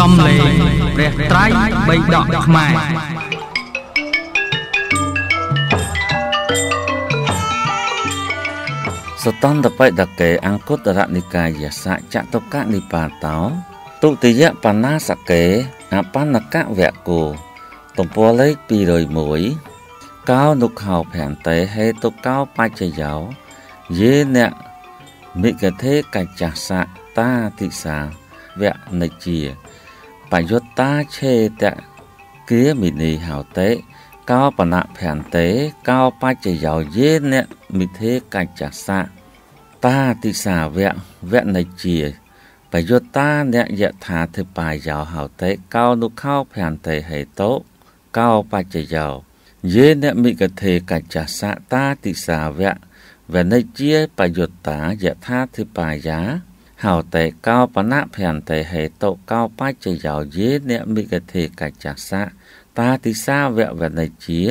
សំលេងព្រះត្រៃបៃដកខ្មែរសតន្តបិដកេអង្គុត្តរនិកាយសៈចតុកនិបាតោ ទុតិយបណ្ណាសកេអបណ្ណកវគោទំព័រលេខ201កោនុខោភន្តេហេតុកោបច្ចយោយេនៈមិគធេកច្ចាសៈតាតិសាវនិជាประยุตตาเชตะเกียมินีหาวเตก้าวปณะแผ่นเตก้าวปัจจะยาวเย็นเนี่ยมิเทกัจจักสะตาติสาเวะเวะในเจียประยุตตาเนี่ยยะถาเทปายาวหาวเตก้าวนุเข้าแผ่นเตไหโตก้าวปัจจะยาวเย็นเนี่ยมิกเทกัจจักสะตาติสาเวะเวะในเจียประยุตตายะถาเทปายาហោតេកោបណៈភន្តេហេតុកោបច្ចយោយេអ្នកមិគធេកច្ចាសៈតាទិសាវវនិជា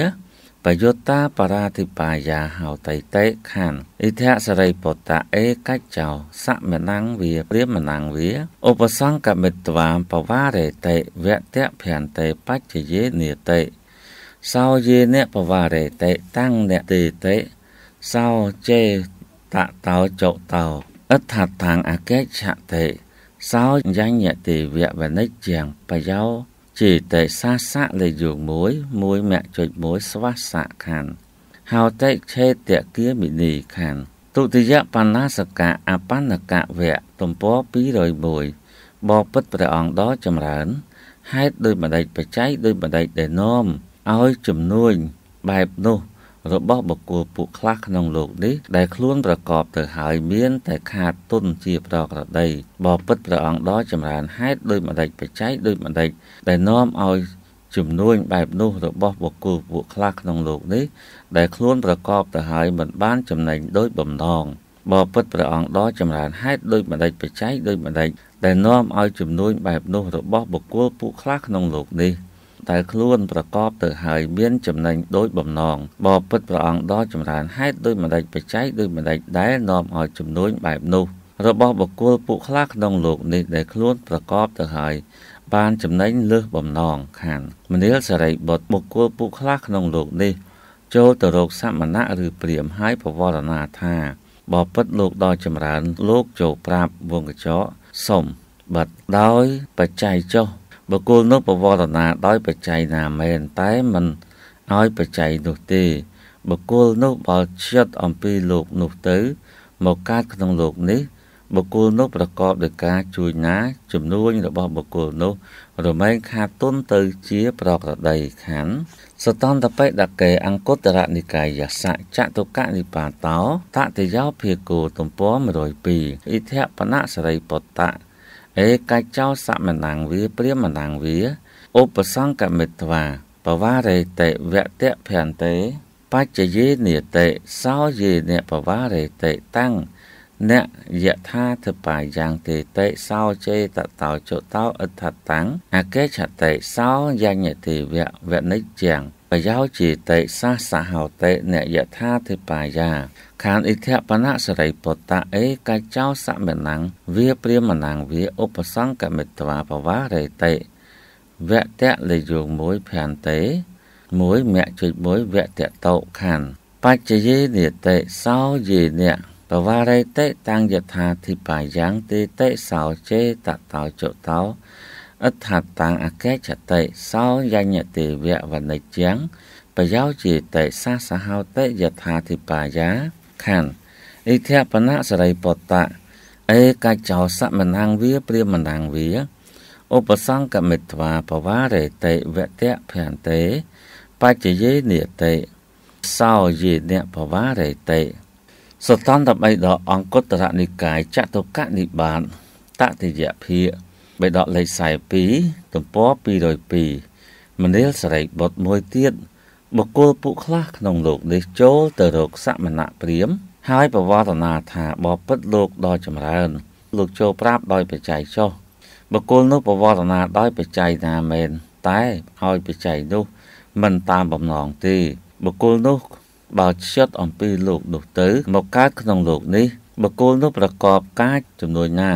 បយុតាបរាធិបាយាហោតៃតេខានអិធសរិពតៈអេកច្ចោសមណង្វាព្រាមណង្វាឧបសង្កមិត្វាមបវារេតេវតៈភន្តេបច្ចយេនិតេសោយេអ្នកបវារេតេតាំងអ្នកទេតេសោចេតតោចោតោឥដ្ឋដ្ឋាងអកេឆតិសោយញ្ញតិវវនិច្ចាំងបយោចេតសាសៈលេយោមួយមួយមគ្គចុចមួយស្វាសៈខណ្ឌហោតិឆេតគិមិនីខណ្ឌទុតិយបណ្ណាសកៈអបណ្ណកៈវៈទំព័រ201បបិទ្ធព្រះអង្គដ៏ចម្រើនហេតុដោយបណ្ដេចបច្ច័យដោយបណ្ដេចដែលនាំឲ្យជំនួញបែបនោះរបស់បុគ្គលពួកខ្លះក្នុងលោកនេះដែលខ្លួនប្រកបទៅហើយមានតែខាតទុនជាប្រក្រតីបបិទ្ធព្រះអង្គដ៏ចម្រើនហេតុដោយម្ដេចបច្ច័យដោយម្ដេចដែលនាំឲ្យជំនួញបែបនោះរបស់បុគ្គលពួកខ្លះក្នុងលោកនេះដែលខ្លួនប្រកបទៅហើយមិនបានចំណេញដោយបំណងបបិទ្ធព្រះអង្គដ៏ចម្រើនហេតុដោយម្ដេចបច្ច័យដោយម្ដេចដែលនាំឲ្យជំនួញបែបនោះរបស់បុគ្គលពួកខ្លះក្នុងលោកនេះដែលខ្លួនប្រកបទៅហើយមានចំណេញដោយបំណងបបពិតព្រះអង្គដ៏ចម្រើនហេតុដោយម្ដេចបច្ច័យដោយម្ដេចដែលនាំឲ្យជំនួញបែបនោះរបស់បុគ្គលពួកខ្លះក្នុងលោកនេះដែលខ្លួនប្រកបទៅហើយ បានចំណេញលើសបំណង ខានមនាលសរីបុត្របុគ្គលពួកខ្លះក្នុងលោក នេះ ចូលទៅរកសមណៈឬព្រាមហើយប្រវរណាថាបបិទ្ធលោកដ៏ចម្រើនលោកចូលប្រាប់វងកញ្ចក់សុំបាត់ដោយបច្ច័យចុះបុគ្គលនោះប្រវត្តនាដោយបច្ច័យណាមែនតែមិនឲ្យបច្ច័យនោះទេបុគ្គលនោះបើចិត្តអំពីលោកនោះទៅ មកកើតក្នុងលោក នេះបុគ្គលនោះប្រកបដោយការជួយណាជំនួញរបស់បុគ្គលនោះ រមែងខាតទុនទៅជាប្រក្រតីខណ្ឌសតន្តបេដកេអង្គតរនិកាយសៈចតុកនិបាតោតតិយោភិគោទំព័រ102អិធៈបណៈសរិពតៈអេកាចោសមណាងវា ព្រាមណាងវា ឧបសង្កមិត្វា បវារេតិវតៈភន្តេបច្ចយេនិតិសោយេនបវារេតិតាំង nẹ dạ tha thực bài giang tề tệ sau chê tạ tạo chỗ tao ật thật tăng à kế chả tệ sau gia nhẹ tề vẹn vẹn nếch chàng và giáo chỉ tệ xa xã hào tệ nẹ dạ tha thực bài già khán ít thẹp bán hạ sở đầy bột tạ ấy cái cháu xã mẹ nắng vía priêm mà nàng vía ốp sang cả mệt tòa và vá đầy tệ vẹn tẹn lệ dùng mối phèn tế mối mẹ chuột mối vẹn tẹn tậu khàn bạch chế gì tệ sau gì nè បវារិតិតាំងយថាធិបាយ៉ាងទេតិសោចេតតោចតោអដ្ឋតាំងអកេចតិសោយញ្ញទេវវនិជាងបយោចេតិសាសហោតិយថាធិបាយាខណ្ឌអិធបណៈសរិពតៈអេកច្ចោសមណាងវាព្រាមណាងវាឧបសង្កមិត្វាបវារិតិវតៈភន្តេបច្ចយេនិតិសោយេនៈបវារិតិសតន្តបិដកអង្គតរនិកាយចតុកនិបាតតតិយភាកបិដកលេខ42ទំព័រ202មនាលសរិបុត្រមួយទៀតបុគ្គលពុខ្លះក្នុងលោក នេះចូលទៅរកសមណៈព្រាមហើយប្រវត្តនាថាបបិទ្ធលោកដ៏ចម្រើនលោកចូលប្រាប់ដោយបច្ច័យចុះបុគ្គលនោះប្រវត្តនាដោយបច្ច័យណាមែនតែឲ្យបច្ច័យនោះមិនតាមបំណងទេបុគ្គលនោះបើខ្ជិតអំពីលោកនោះទៅ មកកើតក្នុងលោកនេះបុគ្គលនោះប្រកបកាចចំនួនណា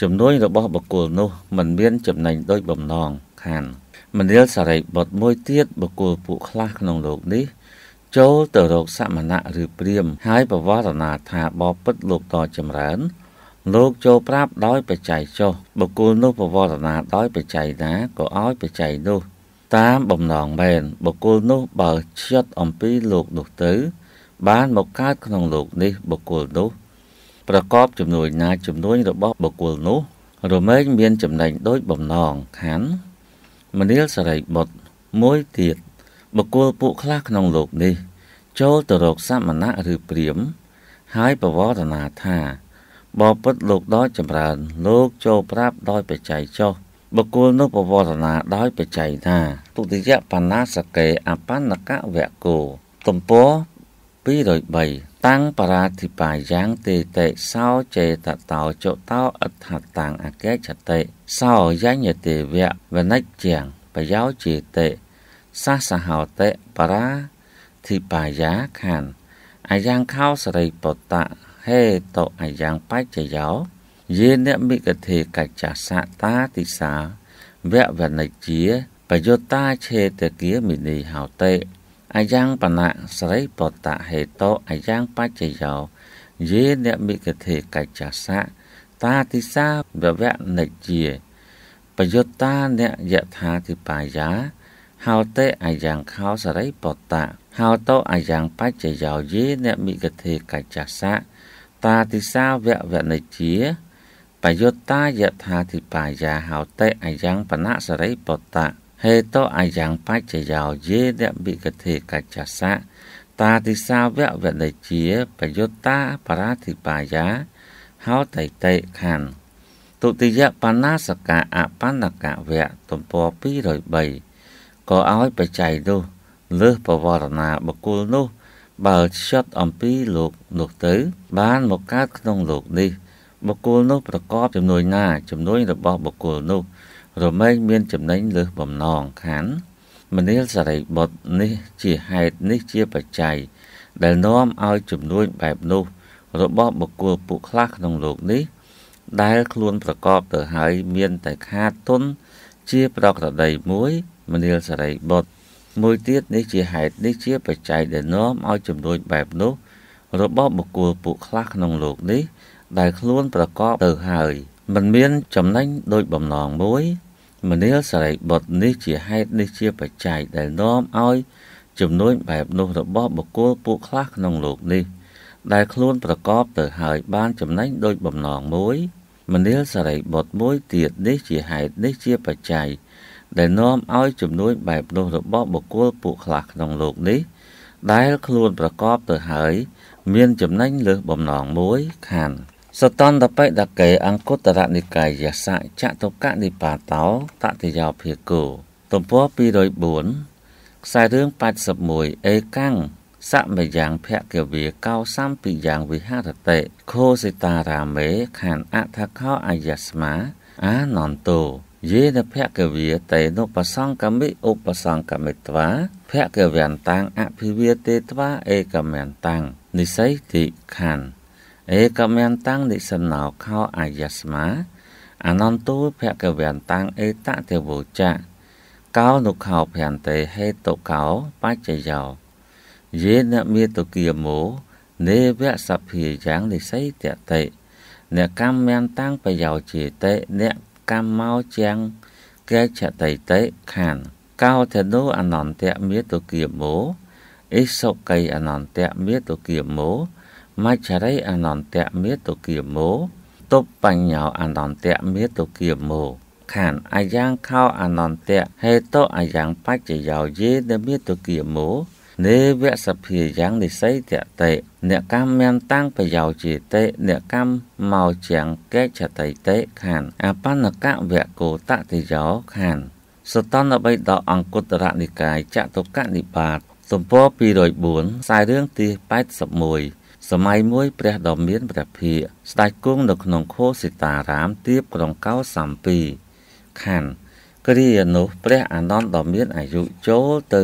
ចំនួនរបស់បុគ្គលនោះមិនមានចំណេញដូចបំណងខានមនាលសារីបុត្រមួយទៀតបុគ្គលពួកខ្លះក្នុងលោកនេះចូលទៅរកសមណៈឬព្រាម ហើយបវរណាថាបបិទ្ធលោកតចម្រើនលោកចូលប្រាប់ដោយបច្ច័យចុះបុគ្គលនោះបវរណាដោយបច្ច័យណាក៏ឲ្យបច្ច័យនោះតាមបំណងមែនបុគ្គលនោះបើខ្ជិតអំពីលោកនោះទៅ បានមកកើតក្នុងលោកនេះ បុគ្គលនោះ ប្រកបជំនួយណាជំនួយរបស់បុគ្គលនោះ រមែងមានចំណេញដោយបំណងខណ្ឌមនាលសរីបុត្រមួយទៀតបុគ្គលពួកខ្លះក្នុងលោកនេះ ចូលទៅរកសាមណៈឬព្រាម ហើយបវរណាថាបបពុតលោកដល់ចម្រើនលោកចូលប្រាប់ដោយបច្ច័យចោះបុគ្គលនោះប្រវត្តិណាដោយបច្ច័យថាទុតិយបណ្ណាសកេអបណ្ណកវៈគោទំព័រ203តាំងបរាធិបាយ៉ាងទេតេសោចេតតោចុតោអដ្ឋតាំងអកេចតេសោយញ្ញទេវៈវនិច្ចាំងបយោចេតេសាសហោតេបរាធិបាយាខានអាយ៉ាងខោសរិបតៈហេតុអាយ៉ាងបច្ចយោ yene mi ka the ka cha sa ta ti sa vẹ và nạch chia bà dô ta chê tờ kia mì nì hào tệ ai giang bà nạ sấy bọt tạ hệ to ai giang bà chê giàu dê nẹ mì kê thể cạch trả xạ ta thì xa bà vẹ nạch chìa bà dô ta nẹ dạ thá thì bà giá hào tệ ai giang khao sấy bọt tạ hào to ai giang bà chê giàu dê nẹ mì kê thể cạch trả xạ ta thì xa vẹ vẹ nạch chìa បយុត្តាយថាធិបាយាហោតេអាយ៉ាងបណៈសរិបតៈហេតុអាយ៉ាងបច្ចយោយេនបិកទេកច្ចសៈតាទិសាវៈវនិជាបយុត្តាបរាធិបាយាហោតេតេខណ្ឌទុតិយបណ្ណាសកៈអបណ្ណកវៈទំព័រ203ក៏ឲ្យបច្ច័យនោះលើសបវរណាបកុលនោះ បើឆ្យត់អំពីលោក នោះទៅ បានមកកើតក្នុងលោកនេះបុគ្គលនោះប្រកបជំនួយណាជំនួយរបស់បុគ្គលនោះ រមែងមានចំណេញលើសបំណងខណ្ឌមនាលសរិបុត្រនេះ ជាហេតុនេះជាបច្ច័យដែលនាំឲ្យជំនួយបែបនោះ របស់បុគ្គលពួកខ្លះក្នុងលោកនេះ ដែលខ្លួនប្រកបទៅហើយមានតែខាតទុនជាប្រក្រតីមួយ មនាលសរិបុត្រមួយទៀតនេះជាហេតុនេះជាបច្ច័យដែលនាំឲ្យជំនួយ បែបនោះរបស់បុគ្គលពួកខ្លះក្នុងលោកនេះដែលខ្លួនប្រកបទៅហើយមិនមានចំណេញដោយបំណងមួយ មនាលសរិបុត្រនេះជាហេតុនេះជាបច្ច័យដែលនាំឲ្យជំនួញបែបនោះរបស់បុគ្គលពួកខ្លះក្នុងលោកនេះដែលខ្លួនប្រកបទៅហើយ បានចំណេញដោយបំណងមួយ មនាលសរិបុត្រមួយទៀតនេះជាហេតុនេះជាបច្ច័យដែលនាំឲ្យជំនួញបែប នោះរបស់បុគ្គលពួកខ្លះក្នុងលោកនេះដែលខ្លួនប្រកបទៅហើយ មានចំណេញលើសបំណងមួយខណ្ឌសតន្តបេដកេអង្គតរនិកាយសៈចតុកនិបាតោតតិយោភិគោទំព័រ204ខ្សែរឿង81អេកាំងសមយ៉ាងភគវាកោសំពីយ៉ាងវិហរតិខោសិតារាមេខានអថខោអាយស្មាអានន្តោយេនភគវាតេនុបសង្កមិឧបសង្កមិត្វាភគវន្តាំងអភិវាទេត្វាឯកមន្តាំងនិស័យតិខណ្ឌเอกมียนตังนิสนาวเข้าอายัสมาអនន្ទូភគវន្តាំងអេតទេវោចៈកោនុខោភន្តេហេតុកោបច្ចយោយេនមេតុគាមោនេវៈសភិយ៉ាងនិស័យតតិអ្នកកម្មមានតាំងប្រយោជាតេអ្នកកម្មមកជាងកេចតៃតេខានកោធនុអនន្តៈមេតុគាមោអិសុកៃអនន្តៈមេតុគាមោមច្ចរិអនន្តមេតគាមោទុបញ្ញោអនន្តមេតគាមោខានអាយ៉ាងខោអនន្តហេតុអាយ៉ាងបច្ចយោយេនមេតគាមោនេវសភាយ៉ាងនិស័យតតេអ្នកកម្មមានតាំងប្រយោជតេអ្នកកម្មមកជាងកេចតៃតេខានអបណ្ណកវៈកោតតិយោខានសតនបៃដអង្គតរនិកាយចតុកនិបាត សំពរ204ខ្សែរឿងទី81សម័យមួយព្រះដ៏មានព្រះភិក្ខស្ដេចគង់នៅក្នុងខោសិតារាមទៀបក្រុងកោសំពីខណ្ឌគ្រានោះព្រះអានន្ទដ៏មានអាយុចូលទៅ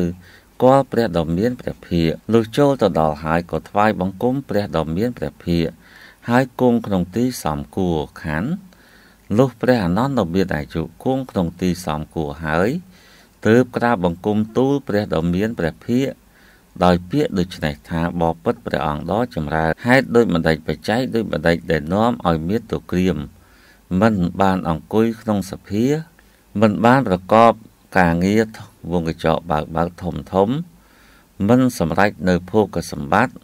គាល់ព្រះដ៏មានព្រះភិក្ខលុះចូលទៅដល់ហើយក៏ថ្វាយបង្គំព្រះដ៏មានព្រះភិក្ខហើយគង់ក្នុងទីសំគួរខណ្ឌលុះព្រះអានន្ទដ៏មានអាយុគង់ក្នុងទីសំគួរហើយទើបក្រាបបង្គំទូលព្រះដ៏មានព្រះភិក្ខដោយពាក្យដូចនេះថាបបពិតព្រះអង្គដ៏ចម្រើនហេតុដោយបណ្ដេចបច្ច័យដោយបណ្ដេចដែលនាំឲ្យមានទូក្រៀមមិនបានអង្គុយក្នុងសភាមិនបានប្រកបការងារវងកញ្ចក់បើកបើកធំធំមិនសម្រេចនៅភោគសម្បត្តិ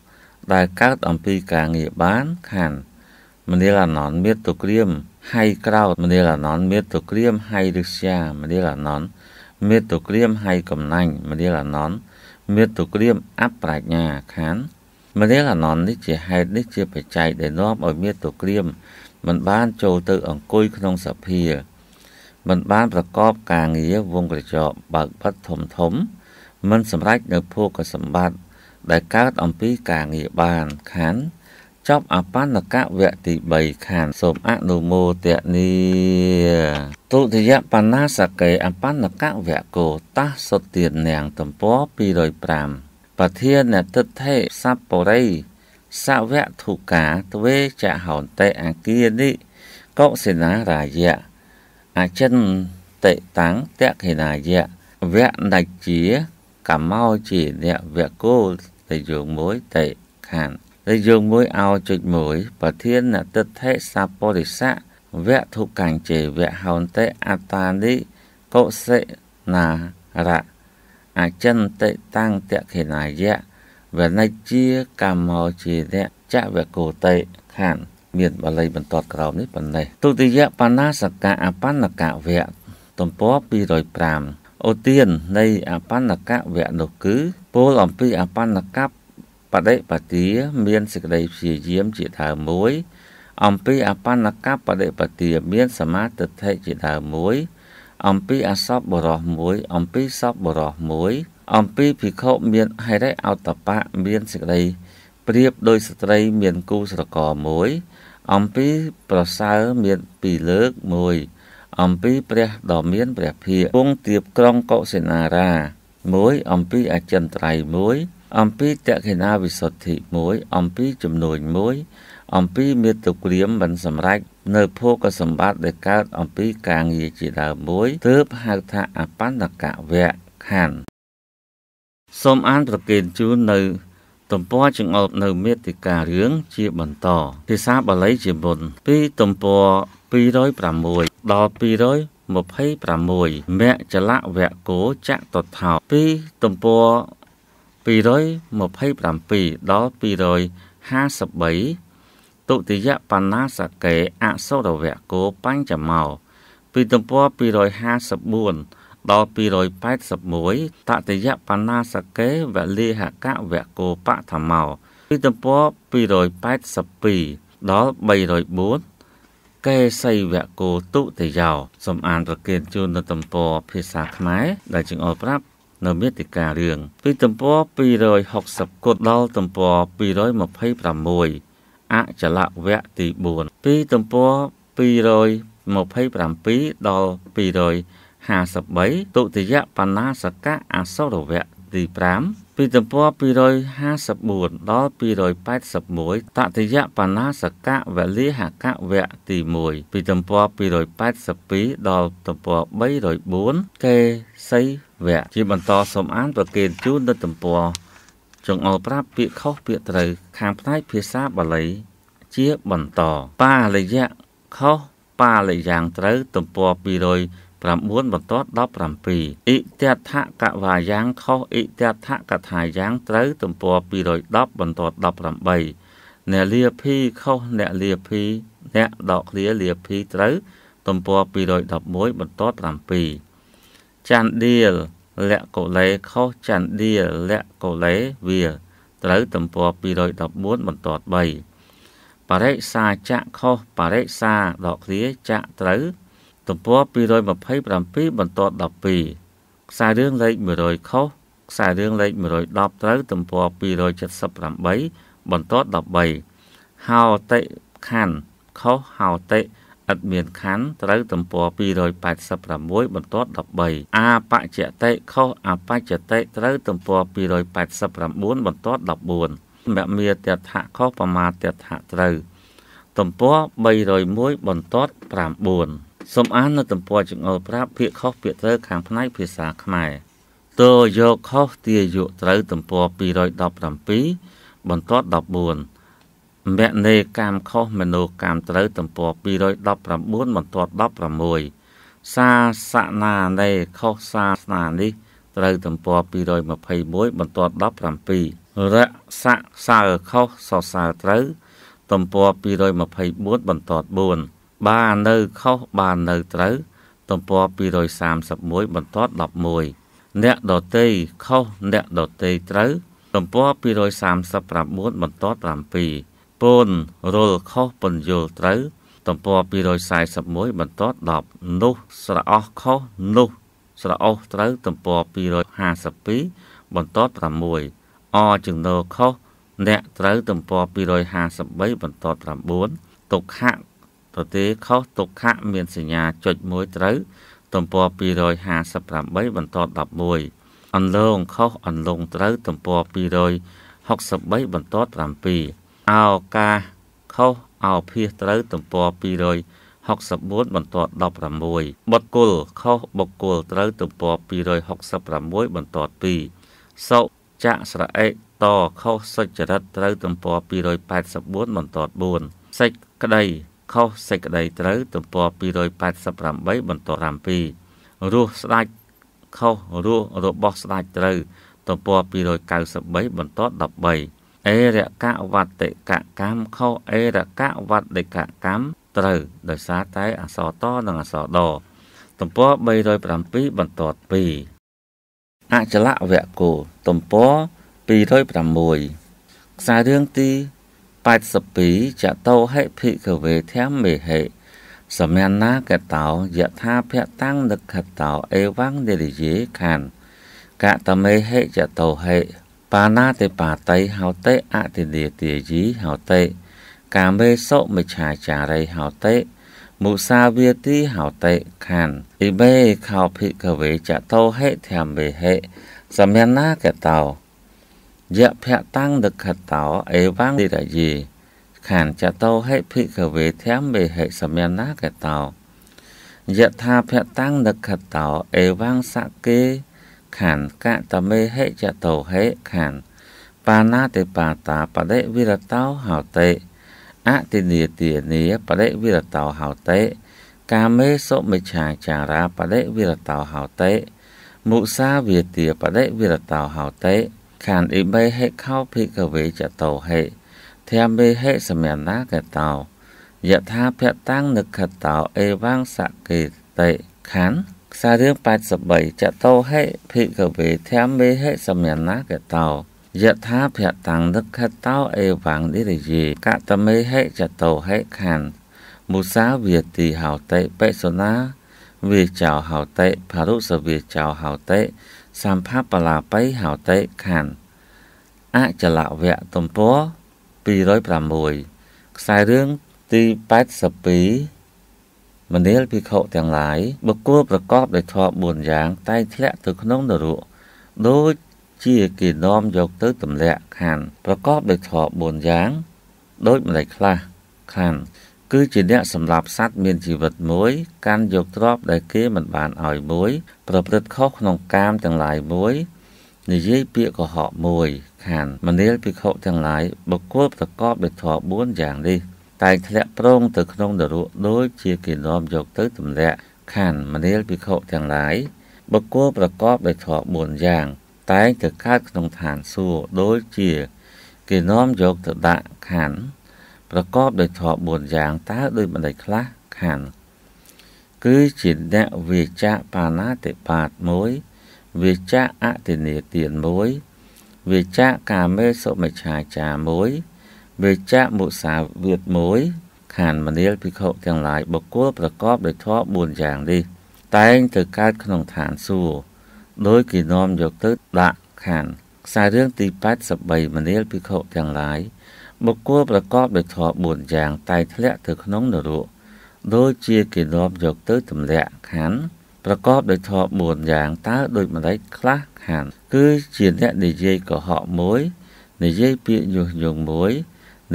ដែលកើតអំពីការងារបានខានមនាលអនន្តមានទូក្រៀមហើយក្រោតមនាលអនន្តមានទូក្រៀមហើយរិស្យាមនាលអនន្តមានទូក្រៀមហើយកំណាញ់មនាលអនន្តមាតុក្រាមអប្រាជ្ញាខាន មនាលអនន្តនេះជាហេតុនេះជាបច្ច័យដែលនាំឲ្យមាតុក្រាមមិនបានចូលទៅអង្គុយក្នុងសភាមិនបានប្រកបការងារវងក្រចកបើកបាត់ធំធំមិនសម្រេចនៅភោគសម្បត្តិដែលកើតអំពីការងារបានខានចប់អបណ្ណកវគ្គទី3ខណ្ឌសូមអនុមោទនីទុតិយបណ្ណាសកេអបណ្ណកវគ្គោតះសុទាននាងទំព័រ205ប្រធានតិដ្ឋិសัพពរិសវៈធុកាទ្វេចហន្តិអាគានិកុសេនារាយៈអចិន្តិតាំងតៈខេនាយៈវៈដច្ជាកម្មោជាអ្នកវៈគោតយោងមួយតេខណ្ឌដែលយើងមួយអោចុចមួយ ប្រធានអតិថិសាពរិស័កវៈធុកញ្ជេវៈហោនតេអតានិកុសិណារៈអចិន្តិតាំងតខេណាយៈវនិជាកម្មោជានៈចវកោតេខានមានបល័យបន្តក្រោមនេះប៉ុណ្ណេះទុតិយបណ្ណាសកៈអបណ្ណកៈវៈទំព័រ205ឧទាននៃអបណ្ណកៈវៈនោះគឺពោលអំពីអបណ្ណកៈបដិបទាមានសេចក្តីព្យាយាមជាដើមមួយ អំពីអបណ្ណកបដិបទាមានសមាទិដ្ឋិជាដើមមួយ អំពីអសពបរោះមួយ អំពីសពបរោះមួយ អំពីភិក្ខុមានហិរិអតបៈមានសេចក្តីប្រៀបដោយស្ត្រីមានគូស្រករមួយអំពីប្រសើរមានពីរលើកមួយ អំពីព្រះដ៏មានព្រះភិយគង់ទៀបក្រុងកុសិនារា មួយអំពីអចិន្ត្រៃយ៍មួយអំពីតក្កិណាវិសុទ្ធិ1អំពីចំនួន1អំពីមេត្តាក្រាមមិនសម្រេចនៅភោគសម្បត្តិដែលកើត អំពីការងារជាដើមមួយទើបហៅថាអបណ្ណកវៈខណ្ឌសូមអានប្រកេនជូននៅទំព័រចង្អុលនៅមេតិការឿងជាបន្តភាសាបាលីជាមុនពីទំព័រ206ដល់226មគ្គចលវៈគោចតថោពីទំព័រ227ដល់253ទុតិយបណ្ណាសកេអសរវគោបញ្ចមោ ពីទំព័រ254ដល់281តតិយបណ្ណាសកេវលិហកវគោបឋមោ ពីទំព័រ282ដល់304កេសីវៈគោទុតិយោ សំអានប្រគិនជូននៅទំព័រភាសាខ្មែរដែលជាងអល់ប្រាប់នៅមេតិការឿងពីទំព័រ260គត់ដល់ទំព័រ226អចលវៈទី4ពីទំព័រ227ដល់253ទុតិយបណ្ណាសកៈអសរវៈទី5ពីទំព័រ254ដល់281តតិយបណ្ណាសកៈវលិហកវៈទី1ពីទំព័រ282ដល់ទំព័រ304កេសីវគ្គជាបន្តសូមអានប្រកេនជូនដល់ទំព័រចងអល់ប្រាប់ពាក្យខុសពាក្យត្រូវខាងផ្នែកភាសាបាលីជាបន្តបាលយៈខុសបាលយ៉ាងត្រូវ ទំព័រ209បន្ទាត់17អិទដ្ឋកវាយ៉ាងខុសអិទដ្ឋកថាយ៉ាងត្រូវ ទំព័រ210បន្ទាត់18អ្នកលាភីខុសអ្នកលាភី អ្នកដកគ្រាលាភីត្រូវ ទំព័រ211បន្ទាត់7ចន្ទឌៀលលក្ខកូលេខុសចន្ទឌៀលលក្ខកូលេវា ត្រូវទំព័រ214បន្ទាត់3បរិសាចៈខុសបរិសាដកគ្នាចៈត្រូវ ទំព័រ227បន្ទាត់12ខ្សែរឿងលេខ100ខុសខ្សែរឿងលេខ110ត្រូវ ទំព័រ278បន្ទាត់13ហោតិខណ្ឌខុសហោតិឥតមានខណ្ឌត្រូវទំព័រ286បន្ទាត់13អាបច្ចតិខុសអបច្ចតិត្រូវទំព័រ289បន្ទាត់14មមាទដ្ឋខុសបមាទដ្ឋត្រូវទំព័រ301បន្ទាត់9សំអាននៅទំព័រចង្អុលប្រាប់ភាកខុសភាកត្រូវខាងផ្នែកភាសាខ្មែរតោយកខុសទាយកត្រូវទំព័រ217បន្ទាត់14មនេកម្មខុសមនោកម្មត្រូវទំព័រ219បន្ទាត់16សាសនានេខុសសាសនានេះត្រូវទំព័រ221បន្ទាត់17រស័កសើខុសសរសើរត្រូវទំព័រ224បន្ទាត់4បានៅខុសបានៅត្រូវទំព័រ231បន្ទាត់11អ្នកដតីខុសអ្នកដតីត្រូវទំព័រ239បន្ទាត់7ពនរលខុសពន្យល់ត្រូវ ទំព័រ241បន្ទាត់10នោះស្រអស់ខុសនោះស្រអស់ត្រូវទំព័រ252បន្ទាត់6អជំនោខុសអ្នកត្រូវទំព័រ253បន្ទាត់9ទុក្ខៈប្រទេខុសទុក្ខៈមានសញ្ញាចុច1ត្រូវ ទំព័រ258បន្ទាត់11អន្លងខុសអន្លងត្រូវទំព័រ263បន្ទាត់7ឱកាសខុសឱភាសត្រូវ ទំព័រ264បន្ទាត់16បុគ្គលខុសបុគ្គលត្រូវទំព័រ266បន្ទាត់2សុចៈស្រអេតខុសសុចរិតត្រូវទំព័រ284បន្ទាត់4សេចក្តីខុសសេចក្តីត្រូវ ទំព័រ288បន្ទាត់7រសស្ដាច់ខុសរសរបស់ស្ដាច់ត្រូវ ទំព័រ293បន្ទាត់13អេរកវត្តិកកម្មខុសអេរកវត្តិកកម្មត្រូវ ដោយសារតែអសតនិងអសដ ទំព័រ307បន្ទាត់2អចលវគោទំព័រ206ខ្សែរឿងទី82ចតោហិភិកវេធម្មមេហិសមញ្ណាកតោយថាភៈតាំងនិកតោអេវੰនិរិយេខានកតមេហិចតោហិបាណាតិបាតីហោតេអតិនេទាយីហោតេកាមេសុមិឆាចារីហោតេមុសាវាទីហោតេខានអ៊ីបេខោភិកវេចតោហេធម្មវេហេសម្យណាកតោយៈភៈតាំងដខតោអេវាំងនិរយេខានចតោហេភិកវេធម្មវេហេសម្យណាកតោយថាភៈតាំងដខតោអេវាំងសកេขันกะตะเมให้จะโตให้ขันปานาติปาตาปะเดวิรตาหาวเตอะติเนียเตียเนียปะเดวิรตาหาวเตกาเมโสมิชาจาราปะเดวิรตาหาวเตมุสาเวียเตียปะเดวิรตาหาวเตขันอิเมใหเข้าพิกเวจะโตให้เทมเมใหสมยนากะเตายะ้าเพตั้งนึกขะเตาเอวังสะกตเตขันខ្សែរឿង83ចតោហិភិកវេធម្មេហិសម្ញណាកតោយថាភតាំងនិខតោអេវាំងនិរយេកតមេហិចតោហិខន្ធមូសាវាទីហោតិបេសនាវាចោហោតិភរុសវាចោហោតិសម្ផបលាបៃហោតិខន្ធអចលវៈទំព័រ206ខ្សែរឿងទី82មនាលភិក្ខុទាំងឡាយបុគ្គលប្រកបដោយធម៌4យ៉ាង តែធ្លាក់ទៅក្នុងនរកដូចជាគេនាំយកទៅទម្លាក់ខណ្ឌប្រកបដោយធម៌4យ៉ាងដូចម្លេចខ្លះខណ្ឌគឺជាអ្នកសម្លាប់សត្វមានជីវិតមួយ កាន់យកទ្រព្យដែលគេមិនបានឲ្យមួយប្រព្រឹត្តខុសក្នុងកាមទាំងឡាយមួយនិយាយពាក្យកុហកមួយខណ្ឌមនាលភិក្ខុទាំងឡាយបុគ្គលប្រកបដោយធម៌4យ៉ាងនេះតែធ្លាក់ប្រងទៅក្នុងដរៈដូចជា គេនាំយកទៅទម្លាក់ខណ្ឌមនាលភិក្ខុទាំងឡាយបុគ្គលប្រកបដោយធម៌4យ៉ាងតែងទៅកើតក្នុងឋានសួគ៌ដូចជាគេនាំយកទៅដាក់ខណ្ឌប្រកបដោយធម៌4យ៉ាងតើដោយបណ្ដៃខ្លះខណ្ឌគឺជាអ្នកវាចៈបាណាតិបាត1វាចៈអតិនេទាន1វាចៈកាមេសុមិឆាចា1វេជ្ជមុសាវាទមួយខានមនាលភិក្ខុទាំងឡាយបុគ្គលប្រកបដោយធម៌4យ៉ាងនេះតែងទៅកើតក្នុងឋានសួគ៌ដោយគេនាំយកទៅដាក់ខានខ្សែរឿងទី83មនាលភិក្ខុទាំងឡាយបុគ្គលប្រកបដោយធម៌4យ៉ាងតែធ្លាក់ទៅក្នុងនរកដោយជាគេនាំយកទៅទម្លាក់ខានប្រកបដោយធម៌4យ៉ាងតើដូចម្ដេចខ្លះខានគឺជាអ្នកនិយាយកុហកមួយនិយាយពាក្យញុះញង់មួយ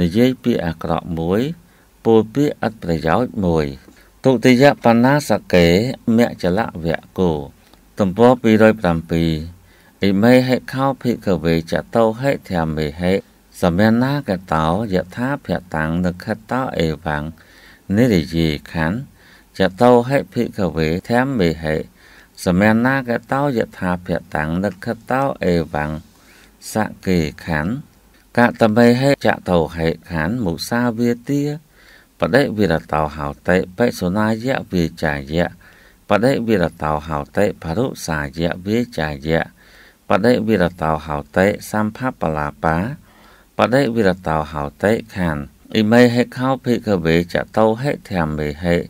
និយាយពាក្យអាក្រក់មួយពោលពាក្យអត់ប្រយោជន៍មួយទុតិយបណ្ណាសកេមគ្គលវៈគោទំព័រ207អិមេហេខោភិកវេចតោហេធម្មេហេសមេណាកតោយថាភតាំងនិខតោអេវាំងនិរិយេខੰចតោហេភិកវេធម្មេហេសមេណាកតោយថាភតាំងនិខតោអេវាំងសកេខੰ cả tầm bê hệ chạ tàu hệ khán mù sa vía tia và đấy vì là tàu hảo tệ bệ số na trả dạ và đấy vì là tàu hảo tệ phá rút vía trả dạ và đấy vì là tàu hảo tệ sam và đấy vì là tàu hảo tệ khàn y mê hệ khao phi cơ bế chạ tàu hệ thèm bề hệ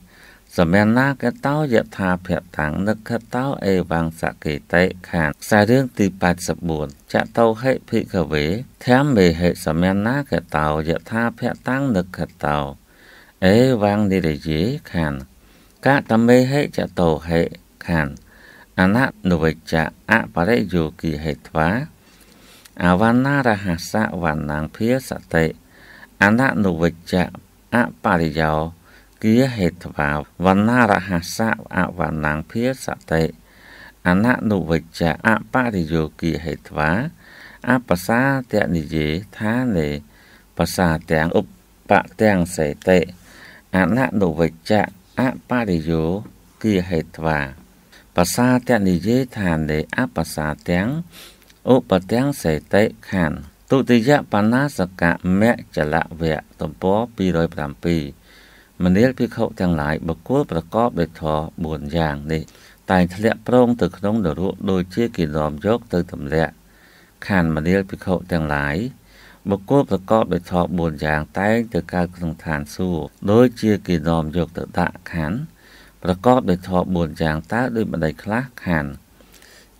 សម្មាណាកតោយថាភពតាំងនិកតោអេវង្សកេតេខានខ្សែរឿងទី84ចតោហិភិកវេធម្មមេហិសម្មាណាកតោយថាភពតាំងនិកតោអេវង្សនិរយេខានកតមេហិចតោហិខានអននុវិជ្ជៈអបរិយោគីហេត្វាអវណ្ណារហសវណ្ណังភាសតិអននុវិជ្ជៈអបរិយោគីគាហេតវាវណ្ណារហសៈអវណ្ណង្ភាសតិអននុវិជ្ជអបរិយោគីហេតវាអបសាតនិយេថានេបសាទាំងឧបទាំងសេតិអននុវិជ្ជអបរិយោគីហេតវាបសាតនិយេថានេអបសាទាំងឧបទាំងសេតិខណ្ឌទុតិយបណ្ណាសកមជ្ជលវៈទំព័រ207មនាលភិក្ខុទាំងឡាយបុគ្គលប្រកបដោយធម៌4យ៉ាងនេះ តែធ្លាក់ប្រងទៅក្នុងនរកដូចជាគេនាំយកទៅទម្លាក់ខានមនាលភិក្ខុទាំងឡាយបុគ្គលប្រកបដោយធម៌4យ៉ាងតែង ទៅកើតក្នុងឋានសួគ៌ដូចជាគេនាំយកទៅដាក់ខានប្រកបដោយធម៌4យ៉ាងតើដោយបណ្ដៃខ្លះខាន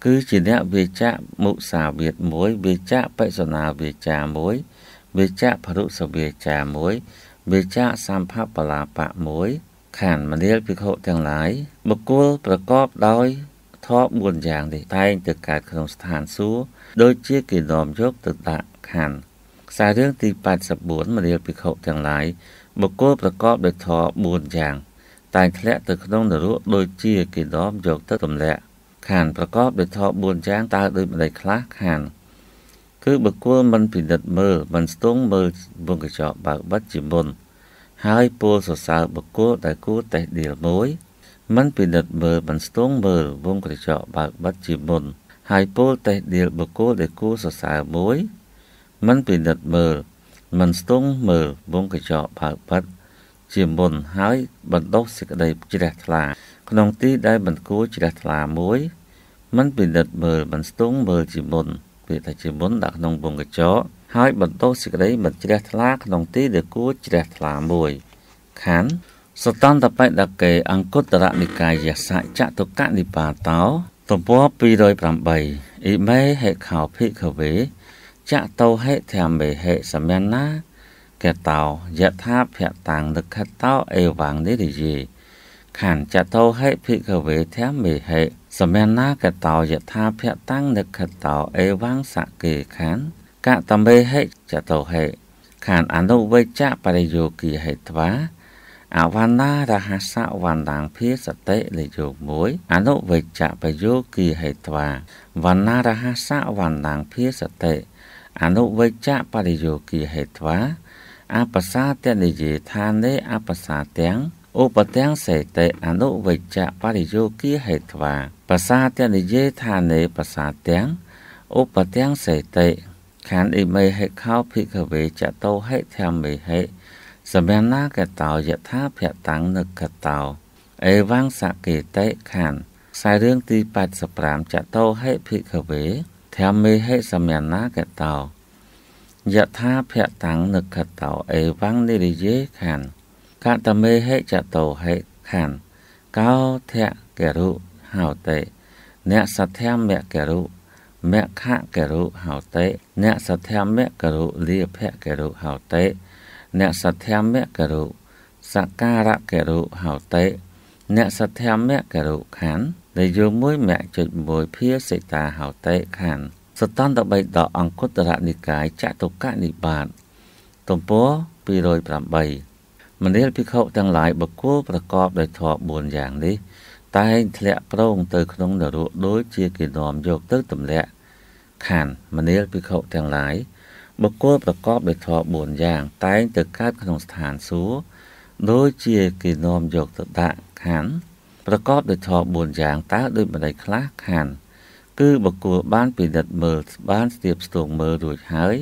គឺជាអ្នកវាចៈមុសាវាទ1វាចៈបិសនាវាចា1វាចៈភរុសវាចា1វិជ្ជសម្ភបលាបៈមួយខណ្ឌមនាលភិក្ខុទាំងឡាយបុគ្គលប្រកបដោយធម៌4យ៉ាងនេះតែងទៅកើតក្នុងស្ថានសួគ៌ដូចជាគេនាំយកទៅដាក់ខណ្ឌខ្សែរឿងទី84មនាលភិក្ខុទាំងឡាយបុគ្គលប្រកបដោយធម៌4យ៉ាង តែងធ្លាក់ទៅក្នុងនរកដូចជាគេនាំយកទៅទម្លាក់ខណ្ឌប្រកបដោយធម៌4យ៉ាងតើដូចម្តេចខ្លះខណ្ឌគឺបុគ្គលមិនពិនិត្យមើលមិនស្ទង់មើលវងកញ្ចក់បើកបិទជាមុន ហើយពោលសរសើរបុគ្គលដែលគួរតេះដៀលមួយមិនពិនិត្យមើលមិនស្ទង់មើលវងកញ្ចក់បើកបិទជាមុនហើយពោលតេះដៀលបុគ្គលដែលគួរសរសើរមួយមិនពិនិត្យមើលមិនស្ទង់មើលវងកញ្ចក់បើកបិទជាមុនហើយបណ្ដុះសេចក្តីជ្រះថ្លា ក្នុងទីដែលមិនគួរជ្រះថ្លាមួយ មិនពិនិត្យមើលមិនស្ទង់មើលជាមុនពាក្យថាជាមុនដាក់ក្នុងពងកញ្ចក់ហើយបន្តសេចក្តីមិនជ្រះថ្លាក្នុងទីដែលគួរជ្រះថ្លាមួយខណ្ឌសតន្តបេដកេអង្គតរនិកាយសច្ចតកនិបាតោ ទំព័រ208អ៊ីមេហេខោភិកវេចតោហេធម្មេហេសមញ្ណាកតោយថាភតាំងនិខតោអេវាំងនិរិយេខណ្ឌចតោហេភិកវេធម្មេហេសមណាកតោយថាភតាំងនិខតោអេវាំងសកេខានកតមេហិចតោហិខានអនុវេចៈបរិយោគីហេត្វាអវណ្ណារហសៈវណ្ដាងភិសតិលេយោគ1អនុវេចៈបរិយោគីហេត្វាវណ្ណារហសៈវណ្ដាងភិសតិអនុវេចៈបរិយោគីហេត្វាអបសាទនិយេថានេអបសាទាំងឧបទាំងសេតិអនុវេចៈបរិយោគីហេត្វាភាសាទាំងនិយាយថានេភាសាទាំងឧបទាំងសេតិខានអ៊ីមេហេខោភិកវេចតោហេធម្មេហេសម្យណាកតោយថាភៈតាំងនិកតោអេវ៉ាំងសកេតេខានខ្សែរឿងទី85ចតោហេភិកវេធម្មេហេសម្យណាកតោយថាភៈតាំងនិកតោអេវ៉ាំងនិរិយេខានកតមេហេចតោហេខានកោធៈករុហោតេអ្នកសទ្ធមគរុមខគរុហោតេអ្នកសទ្ធមគរុលាភគរុហោតេអ្នកសទ្ធមគរុសការៈគរុហោតេអ្នកសទ្ធមគរុខណ្ឌដែលយោមួយមគ្គចុច1ភាសិតាហោតេខណ្ឌសតន្តបិដកអង្គតរនិកាយចតុកនិបាតទំព័រ208មនាលភិក្ខុទាំងឡាយបកគោប្រកបដោយធម៌4យ៉ាងនេះតែងធ្លាក់ប្រងទៅក្នុងនរកដូចជាគេនាំយកទៅទម្លាក់ខានមនាលភិក្ខុទាំងឡាយបុគ្គលប្រកបដោយធម៌4យ៉ាងតែងទៅកើតក្នុងស្ថានសួគ៌ដូចជាគេនាំយកទៅដាក់ខានប្រកបដោយធម៌4យ៉ាងតើដោយបណ្ដៃខ្លះខានគឺបុគ្គលបានពិនិត្យមើលបានស្ទាបស្ទងមើលរួចហើយ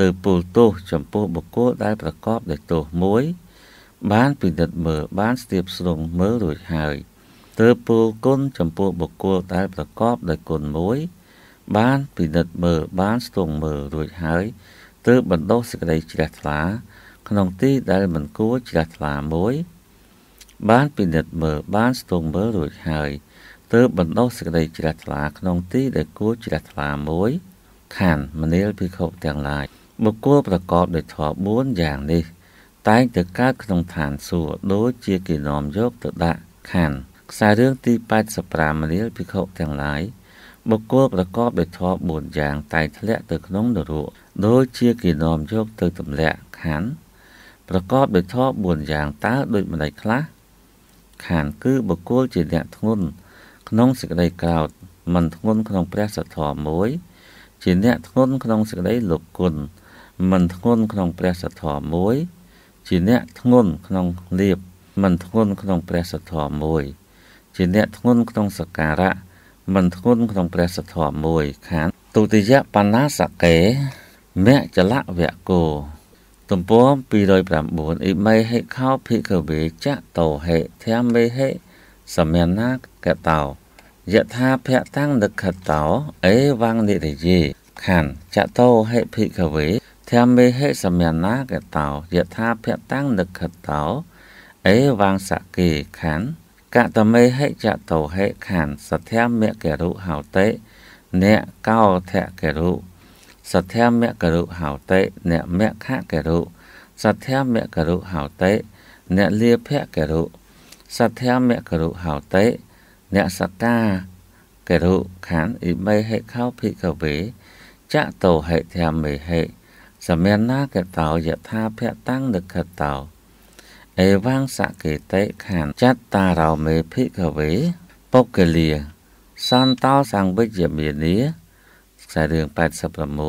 ទៅពលទោសចំពោះបុគ្គលដែលប្រកបដោយទោសមួយបានពិនិត្យមើលបានស្ទាបស្ទងមើលរួចហើយទើបពូលគុណចំពោះបុគ្គលដែលប្រកបដោយគុណមួយ បានពិនិត្យមើលបានស្ទង់មើលរួចហើយទើបបណ្ដោះសេចក្តីជ្រះថ្លាក្នុងទីដែលមិនគួរជ្រះថ្លាមួយបានពិនិត្យមើលបានស្ទង់មើលរួចហើយទើបបណ្ដោះសេចក្តីជ្រះថ្លាក្នុងទីដែលគួរជ្រះថ្លាមួយខណ្ឌមនាលភិក្ខុទាំងឡាយបុគ្គលប្រកបដោយធម៌4យ៉ាងនេះ តែងទៅកើតក្នុងឋានសួគ៌ដូចជាគេនាំយកទៅដាក់ខណ្ឌខ្សែរឿងទី85រៀលភិក្ខុទាំងឡាយបុគ្គលប្រកបដោយធម៌4យ៉ាង តែធ្លាក់ទៅក្នុងនរកដូចជាគេនាំយកទៅទម្លាក់ខណ្ឌប្រកបដោយធម៌4យ៉ាងតើដូចម្ដេចខ្លះខណ្ឌគឺបុគ្គលជាអ្នកធ្ងន់ក្នុងសេចក្តីក្រោធមិនធ្ងន់ក្នុងព្រះសទ្ធមមួយ ជាអ្នកធ្ងន់ក្នុងសេចក្តីលោកគុណមិនធ្ងន់ក្នុងព្រះសទ្ធមមួយ ជាអ្នកធ្ងន់ក្នុងលៀបមិនធ្ងន់ក្នុងព្រះសទ្ធមមួយជាអ្នកធ្ងន់ក្នុងសក្ការៈមិនធ្ងន់ក្នុងព្រះសទ្ធមមួយខានទុតិយបណ្ណាសកេមគ្គចលវគោទំព័រ209អ៊ីមេហេខោភិកវេចតោហេធម្មមេហេសមញ្ញកតោយថាភៈតាំងនិខតោអេវង្និតិយេខណ្ឌចតោហេភិកវេធម្មមេហេសមញ្ញកតោយថាភៈតាំងនិខតោអេវង្សកេខណ្ឌ cả tâm mê hệ trả tổ hệ khản sở theo mẹ kẻ rụ hảo tế nẹ cao thẹ kẻ rụ sở theo mẹ kẻ rụ hảo tế nẹ mẹ khá kẻ rụ sở theo mẹ kẻ rụ hảo tế nẹ lia phẹ kẻ rụ sở theo mẹ kẻ rụ hảo tế nẹ sở ca kẻ rụ khán ý mê hệ khao phị cầu bế trả tổ hệ thèm mê hệ sở men na kẻ tàu dạ tha phẹ tăng được kẻ tàu អេវាំងសកេតេខានចត្តារោមេភិកវេពុគ្គលាសន្តោសង្វិជ្ជមានីខ្សែរឿង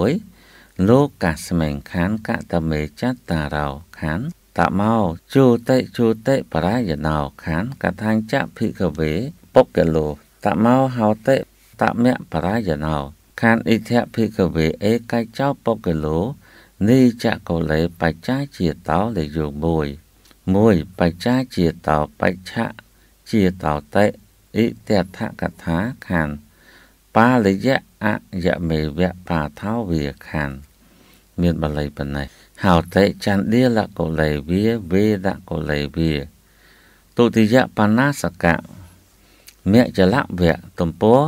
86លោកកាស្មេងខានកតមេចត្តារោខានតមោជូតិជូតិបរាយណោខានកថាចៈភិកវេពុគ្គលោតមោហោតិតមៈបរាយណោខានអិធៈភិកវេអេកច្ចោពុគ្គលោនីចកុលេបច្ចាជាតោលេយោមួយ 1. បច្ចាជាតោបច្ឆជាតោតិអិតថកថាខណ្ឌបាលយៈអយមេវៈបាថោវាខណ្ឌមានបល័យប៉ុណ្ណេះ ហោតិចន្ទាលកុលេវាវេដកុលេវាទុតិយបណាសកៈមជ្ឈលវៈទំព័រ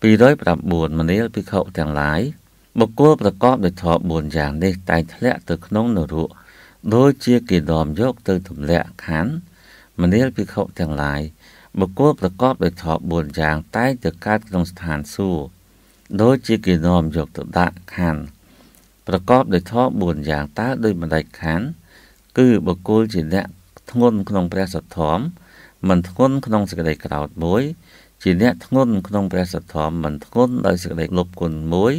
209មនាលភិក្ខុទាំងឡាយបុគ្គលប្រកបដោយធម៌4យ៉ាងនេះ តែងធ្លាក់ទៅក្នុងនរកដូចជាគេដមយកទៅទម្លាក់ខណ្ឌមនាលភិក្ខុទាំងឡាយបុគ្គលប្រកបដោយធម៌4យ៉ាង តែងទៅកើតក្នុងស្ថានសួគ៌ដូចជាគេដមយកទៅដាក់ខណ្ឌប្រកបដោយធម៌4យ៉ាងតើដោយបណ្ដេចខណ្ឌគឺបុគ្គលជាអ្នកធ្ងន់ក្នុង ព្រះសទ្ធំមិនធ្ងន់ក្នុងសេចក្តីក្រោធមួយ ជាអ្នកធ្ងន់ក្នុងព្រះសទ្ធំមិនធ្ងន់ដោយសេចក្តីលុបគុណមួយ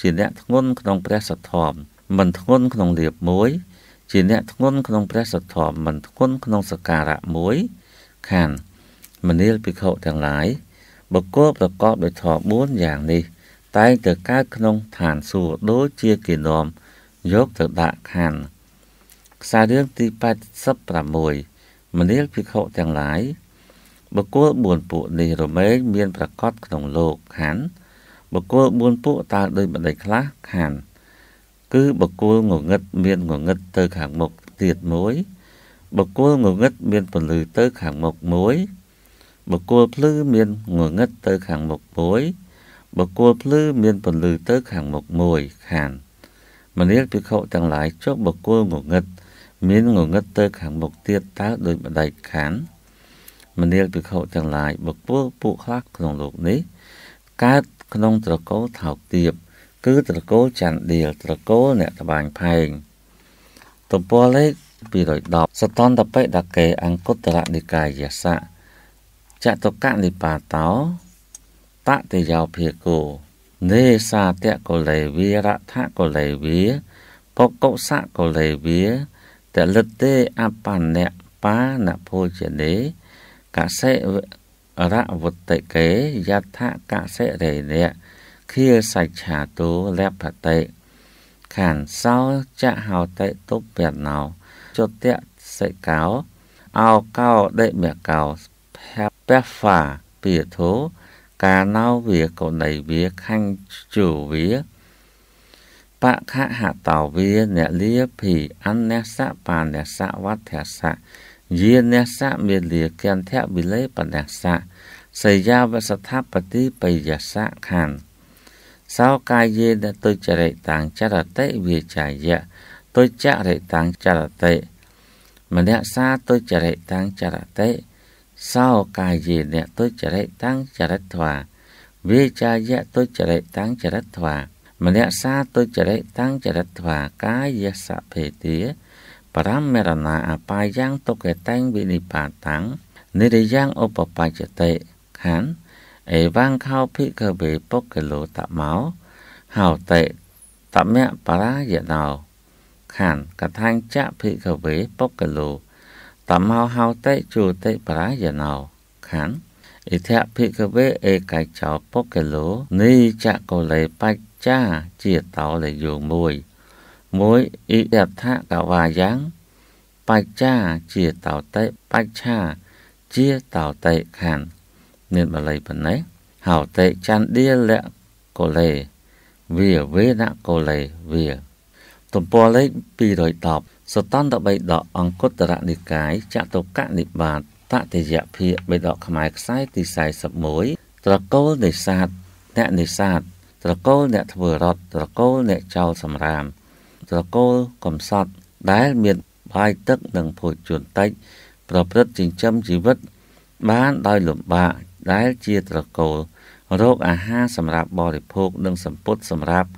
ជាអ្នកធ្ងន់ក្នុងព្រះសទ្ធំមិនធ្ងន់ក្នុងលៀបមួយជាអ្នកធ្ងន់ក្នុងព្រះសទ្ធមមិនធ្ងន់ក្នុងសការៈមួយខណ្ឌមនាលភិក្ខុទាំងឡាយបុគ្គលប្រកបដោយធម៌4យ៉ាងនេះតែងទៅកើតក្នុងឋានសួគ៌ដូចជាគេនាំយកទៅដាក់ខណ្ឌខ្សែរឿងទី86មនាលភិក្ខុទាំងឡាយបុគ្គល4ពួកនេះរមែងមានប្រកបក្នុងលោកខណ្ឌបុគ្គល4ពួកតើដោយបណ្ដៃខ្លះខណ្ឌគឺបកគលងងឹតមានងងឹតទៅខាងមុខទៀតមួយបកគលងងឹតមានពលឺទៅខាងមុខមួយបកគលភ្លឺមានងងឹតទៅខាងមុខមួយបកគលភ្លឺមានពលឺទៅខាងមុខមួយខានមនាលភិក្ខុទាំងឡាយចុះបកគលងងឹតមានងងឹតទៅខាងមុខទៀតតើដោយបដិខានមនាលភិក្ខុទាំងឡាយបកគលពួកខ្លះក្នុងលោកនេះកើតក្នុងត្រកូលថោកទាបគឺត្រកូលច័ន្ទដៀលត្រកូលអ្នកត្បាញផែងទំព័រលេខ210សតន្តបិដកេអង្គុត្តរនិកាយសៈចតុកនិបាតោតតិយោភិគោនេសាតៈកុលេវីរថកុលេវីបកុសៈកុលេវីតលិតេអបញ្ញបាណភោជនេកសិរវតិកេយថកសិរេណៈ khia sạch hà tú lép hạt tệ khản sao chạ hào tệ tốt việt nào cho tiện sậy cáo ao cao đệ mẹ cáo phép phà bìa thố cá nao vía cậu này vía khanh chủ vía bạ khá hạ tàu vía nẹ lia phì ăn nẹ xạ bà nẹ xạ vát thẻ xạ yên nẹ xạ miền lìa kèn thẹ bì lấy bà nẹ xạ xảy ra và sát tháp bà tí bày giả xạ khàn សោកាយេនទុច្ចរិតាំងចរតិវាចាយៈទុច្ចរិតាំងចរតិមនសាទុច្ចរិតាំងចរតិសោកាយេនទុច្ចរិតាំងចរិត្វាវាចាយៈទុច្ចរិតាំងចរិត្វាមនសាទុច្ចរិតាំងចរិត្វាកាយសភេទាបរមរណាអបាយ៉ាងទុកេតេងវិនិបាតាំងនិរយ៉ាងឧបបច្ចតិខណ្ឌអេវ៉ាំងខោភិកវេពុកេលោតមោហោតេតមៈបរាយណោខានកថាញ់ចៈភិកវេពុកេលោតមោហោតេជូតេបរាយណោខានអិធៈភិកវេអេកាយចោពុកេលោនីចៈកូលេបច្ចាជាតោលេយោងមួយ មួយអិយដ្ឋកវាយ៉ាងបច្ចាជាតោតេបច្ឆាជាតោតេខានមានបាលីប៉ុណ្ណេះហោតេចន្ទាលៈកូលេវាវេណកូលេវាទំព័រលេខ210សតន្តបិដកអង្គតរនិកាយចតុកនិបាតតតិយភាកបិដកខ្មែរខ្សែទី41ត្រកូលនេសាទអ្នកនេសាទត្រកូលអ្នកធ្វើរត់ត្រកូលអ្នកចោលសម្រាម ត្រកូលកំសត់ដែលមានបាយទឹកនិងភោជនតិចប្រព្រឹត្តចិញ្ចឹមជីវិតបានដោយលំបាកដែលជាត្រកូលរោគអាហារសម្រាប់បរិភោគនិងសម្ពុតសម្រាប់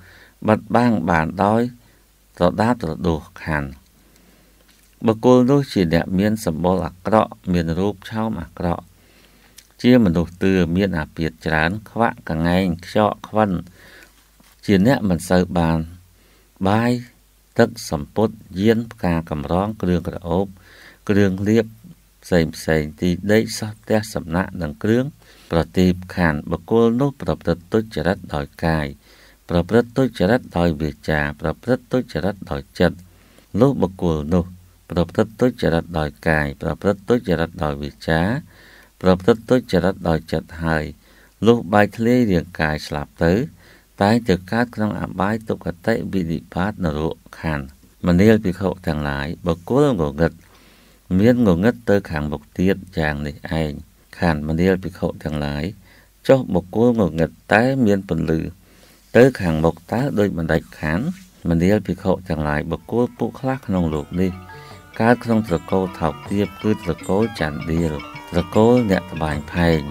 បិទបាំងបានដោយត្រដាបត្រដោះខណ្ឌបុគ្គលនោះជាអ្នកមានសម្បុរអាក្រក់មានរូបឆោមអាក្រក់ជាមនុស្សទឿមានអាពាធច្រើនខ្វាក់កង្អែងខ្យក់ខ្វិន ជាអ្នកមិនសូវបានបាយទឹកសម្ពុតយានផ្កាកម្រងគ្រឿងក្រអូបគ្រឿងលៀបផ្សេងផ្សេងទីដេកសោះផ្ទះសំណាក់និងគ្រឿងប្រទីបខានបុគ្គលនោះប្រព្រឹត្តទុច្ចរិតដោយកាយប្រព្រឹត្តទុច្ចរិតដោយវាចា ប្រព្រឹត្តទុច្ចរិតដោយចិត្តលុះបុគ្គលនោះប្រព្រឹត្តទុច្ចរិតដោយកាយប្រព្រឹត្តទុច្ចរិតដោយវាចាប្រព្រឹត្តទុច្ចរិតដោយចិត្តហើយលុះបែកធ្លាយរាងកាយស្លាប់ទៅ តែទៅកើតក្នុងអបាយទុគតិវិនិបាតនរកខណ្ឌមនាលភិក្ខុទាំងឡាយបុគ្គលងងឹតមានងងឹតទៅខាងមុខទៀតយ៉ាងនេះឯងខានមនាលភិក្ខុទាំងឡាយចុះបុគ្គលងងឹតតែមានពន្លឺ ទៅខាងមុខតើដោយបណ្ដេចខានមនាលភិក្ខុទាំងឡាយបុគ្គលពួកខ្លះក្នុងលោកនេះកើតក្នុងត្រកូលថោកទាបគឺត្រកូលចន្ទឌៀលត្រកូលអ្នកត្បាញផែង